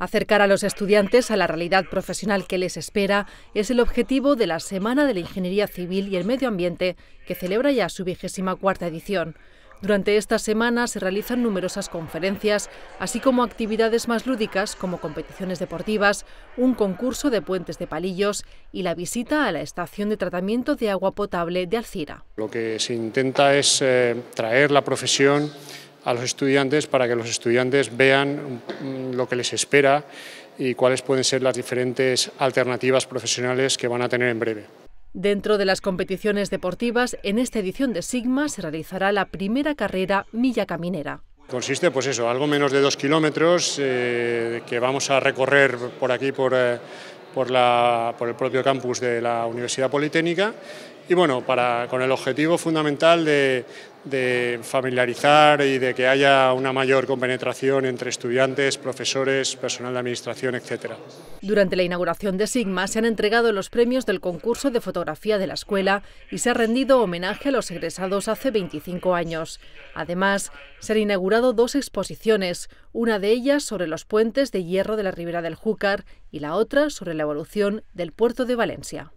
Acercar a los estudiantes a la realidad profesional que les espera es el objetivo de la Semana de la Ingeniería Civil y el Medio Ambiente, que celebra ya su vigésima cuarta edición. Durante esta semana se realizan numerosas conferencias, así como actividades más lúdicas como competiciones deportivas, un concurso de puentes de palillos y la visita a la estación de tratamiento de agua potable de Alcira. Lo que se intenta es eh, traer la profesión a los estudiantes para que los estudiantes vean mm, lo que les espera y cuáles pueden ser las diferentes alternativas profesionales que van a tener en breve. Dentro de las competiciones deportivas, en esta edición de Sigma se realizará la primera carrera milla caminera. Consiste, pues eso, algo menos de dos kilómetros eh, que vamos a recorrer por aquí, por, eh, por, la, por el propio campus de la Universidad Politécnica y bueno, para, con el objetivo fundamental de, de familiarizar y de que haya una mayor compenetración entre estudiantes, profesores, personal de administración, etc. Durante la inauguración de Sigma se han entregado los premios del concurso de fotografía de la escuela y se ha rendido homenaje a los egresados hace 25 años. Además, se han inaugurado dos exposiciones, una de ellas sobre los puentes de hierro de la Ribera del Júcar y la otra sobre la evolución del puerto de Valencia.